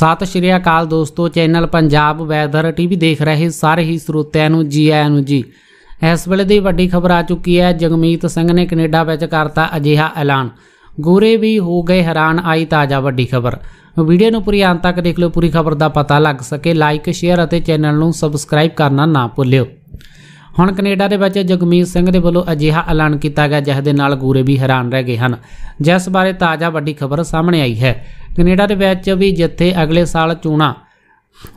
ਸਤਿ ਸ਼੍ਰੀ ਅਕਾਲ ਦੋਸਤੋ channel Punjab weather TV ਦੇਖ ਰਹੇ ਸਾਰੇ ਹੀ ਸਰੋਤਿਆਂ ਨੂੰ ਜੀ ਆਇਆਂ ਨੂੰ ਜੀ ਇਸ ਵੇਲੇ ਦੀ ਵੱਡੀ ਖਬਰ ਆ ਚੁੱਕੀ ਹੈ ਜਗਮੀਤ ਸਿੰਘ ਨੇ ਕੈਨੇਡਾ ਵਿੱਚ ਕਰਤਾ ਅਜਿਹਾ ਐਲਾਨ ਗੋਰੇ ਵੀ ਹੋ ਗਏ ਹੈਰਾਨ ਆਈ ਤਾਜ਼ਾ ਵੱਡੀ ਖਬਰ ਵੀਡੀਓ ਨੂੰ ਪੂਰੀ ਅੰਤ ਤੱਕ ਦੇਖ ਲਓ ਪੂਰੀ ਖਬਰ ਦਾ ਪਤਾ ਲੱਗ ਸਕੇ ਲਾਈਕ ਸ਼ੇਅਰ ਅਤੇ ਚੈਨਲ ਨੂੰ ਸਬਸਕ੍ਰਾਈਬ ਕਰਨਾ ਨਾ ਭੁੱਲਿਓ ਹੁਣ ਕੈਨੇਡਾ ਦੇ ਵਿੱਚ ਜਗਮੀਤ ਸਿੰਘ ਦੇ ਵੱਲੋਂ ਅਜਿਹਾ ਐਲਾਨ ਕੀਤਾ ਗਿਆ ਜਿਸ ਦੇ ਨਾਲ ਗੂਰੇ ਵੀ ਹੈਰਾਨ ਰਹਿ ਗਏ ਹਨ ਜਿਸ ਬਾਰੇ ਤਾਜ਼ਾ ਵੱਡੀ ਖਬਰ ਸਾਹਮਣੇ ਆਈ ਹੈ ਕੈਨੇਡਾ ਦੇ ਵਿੱਚ ਵੀ ਜਿੱਥੇ ਅਗਲੇ ਸਾਲ ਚੋਣਾਂ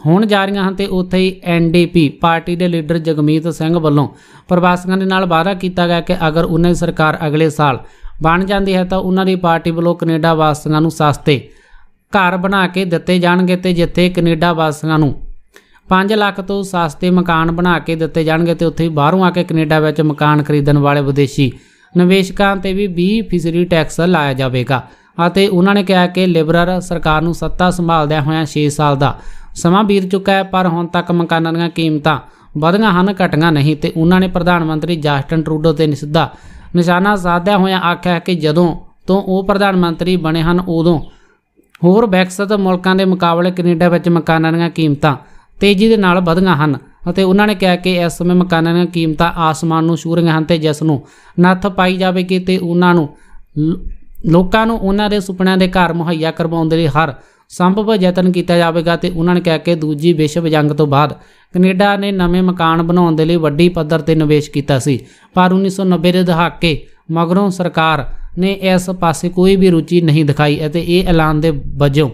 ਹੋਣ ਜਾ ਰਹੀਆਂ ਹਨ ਤੇ ਉੱਥੇ ਹੀ ਐਨਡੀਪੀ ਪਾਰਟੀ ਦੇ ਲੀਡਰ ਜਗਮੀਤ ਸਿੰਘ ਵੱਲੋਂ ਪ੍ਰਵਾਸੀਆਂ ਦੇ ਨਾਲ ਵਾਅਦਾ ਕੀਤਾ ਗਿਆ ਕਿ ਅਗਰ ਉਹਨਾਂ ਦੀ ਸਰਕਾਰ ਅਗਲੇ ਸਾਲ ਬਣ ਜਾਂਦੀ ਹੈ ਤਾਂ ਉਹਨਾਂ ਦੀ ਪਾਰਟੀ ਵੱਲੋਂ ਕੈਨੇਡਾ ਵਾਸੀਆਂ ਨੂੰ ਸਸਤੇ ਘਰ ਬਣਾ ਕੇ ਦਿੱਤੇ ਜਾਣਗੇ ਤੇ ਜਿੱਥੇ ਕੈਨੇਡਾ ਵਾਸੀਆਂ ਨੂੰ 5 ਲੱਖ ਤੋਂ ਸਸਤੇ ਮਕਾਨ ਬਣਾ ਕੇ ਦਿੱਤੇ ਜਾਣਗੇ ਤੇ ਉੱਥੇ ਬਾਹਰੋਂ ਆ ਕੇ ਕੈਨੇਡਾ ਵਿੱਚ ਮਕਾਨ ਖਰੀਦਣ ਵਾਲੇ ਵਿਦੇਸ਼ੀ ਨਿਵੇਸ਼ਕਾਂ ਤੇ ਵੀ 20% ਟੈਕਸ ਲਾਇਆ ਜਾਵੇਗਾ ਅਤੇ ਉਹਨਾਂ ਨੇ ਕਿਹਾ ਕਿ ਲਿਬਰਲ ਸਰਕਾਰ ਨੂੰ ਸੱਤਾ ਸੰਭਾਲਦਿਆਂ ਹੋਇਆਂ 6 ਸਾਲ ਦਾ ਸਮਾਂ ਬੀਤ ਚੁੱਕਾ ਹੈ ਪਰ ਹੁਣ ਤੱਕ ਮਕਾਨਾਂ ਦੀਆਂ ਕੀਮਤਾਂ ਵਧੀਆਂ ਹਨ ਘਟੀਆਂ ਨਹੀਂ ਤੇ ਉਹਨਾਂ ਨੇ ਪ੍ਰਧਾਨ ਮੰਤਰੀ ਜਸਟਨ ਟਰੂਡੋ ਤੇ ਸਿੱਧਾ ਨਿਸ਼ਾਨਾ ਸਾਧਿਆ ਹੋਇਆ ਆਖਿਆ ਕਿ ਜਦੋਂ ਤੋਂ ਉਹ ਪ੍ਰਧਾਨ ਮੰਤਰੀ ਬਣੇ ਹਨ ਉਦੋਂ ਹੋਰ ਵਿਕਸਿਤ ਮੁਲਕਾਂ ਦੇ ਮੁਕਾਬਲੇ ਕੈਨੇਡਾ ਵਿੱਚ ਮਕਾਨਾਂ ਦੀਆਂ ਕੀਮਤਾਂ ਤੇਜ਼ੀ ਦੇ ਨਾਲ ਵਧੀਆਂ ਹਨ ਅਤੇ ਉਹਨਾਂ ਨੇ ਕਿਹਾ ਕਿ ਇਸ ਸਮੇਂ ਮਕਾਨਾਂ ਦੀਆਂ ਕੀਮਤਾਂ ਆਸਮਾਨ ਨੂੰ ਛੂ ਰਹੀਆਂ ਹਨ ਤੇ ਜਿਸ ਨੂੰ ਨੱਥ ਪਾਈ ਜਾਵੇਗੀ ਤੇ ਉਹਨਾਂ ਨੂੰ ਲੋਕਾਂ ਨੂੰ ਉਹਨਾਂ ਦੇ ਸੁਪਨਿਆਂ ਦੇ ਘਰ ਮੁਹੱਈਆ ਕਰਵਾਉਣ ਦੇ ਲਈ ਹਰ ਸੰਭਵ ਯਤਨ ਕੀਤਾ ਜਾਵੇਗਾ ਤੇ ਉਹਨਾਂ ਨੇ ਕਿਹਾ ਕਿ ਦੂਜੀ ਵਿਸ਼ਵ ਜੰਗ ਤੋਂ ਬਾਅਦ ਕੈਨੇਡਾ ਨੇ ਨਵੇਂ ਮਕਾਨ ਬਣਾਉਣ ਦੇ ਲਈ ਵੱਡੀ ਪੱਧਰ ਤੇ ਨਿਵੇਸ਼ ਕੀਤਾ ਸੀ ਪਰ 1990 ਦੇ ਦਹਾਕੇ ਮਗਰੋਂ ਸਰਕਾਰ ਨੇ ਇਸ ਪਾਸੇ ਕੋਈ ਵੀ ਰੁਚੀ ਨਹੀਂ ਦਿਖਾਈ ਅਤੇ ਇਹ ਐਲਾਨ ਦੇ ਵਜੋਂ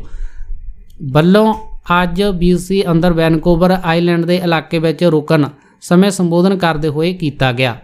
ਵੱਲੋਂ ਅੱਜ BC ਅੰਦਰ ਵੈਨਕੂਵਰ ਆਈਲੈਂਡ ਦੇ ਇਲਾਕੇ ਵਿੱਚ ਰੁਕਣ ਸਮੇਂ ਸੰਬੋਧਨ ਕਰਦੇ ਹੋਏ ਕੀਤਾ ਗਿਆ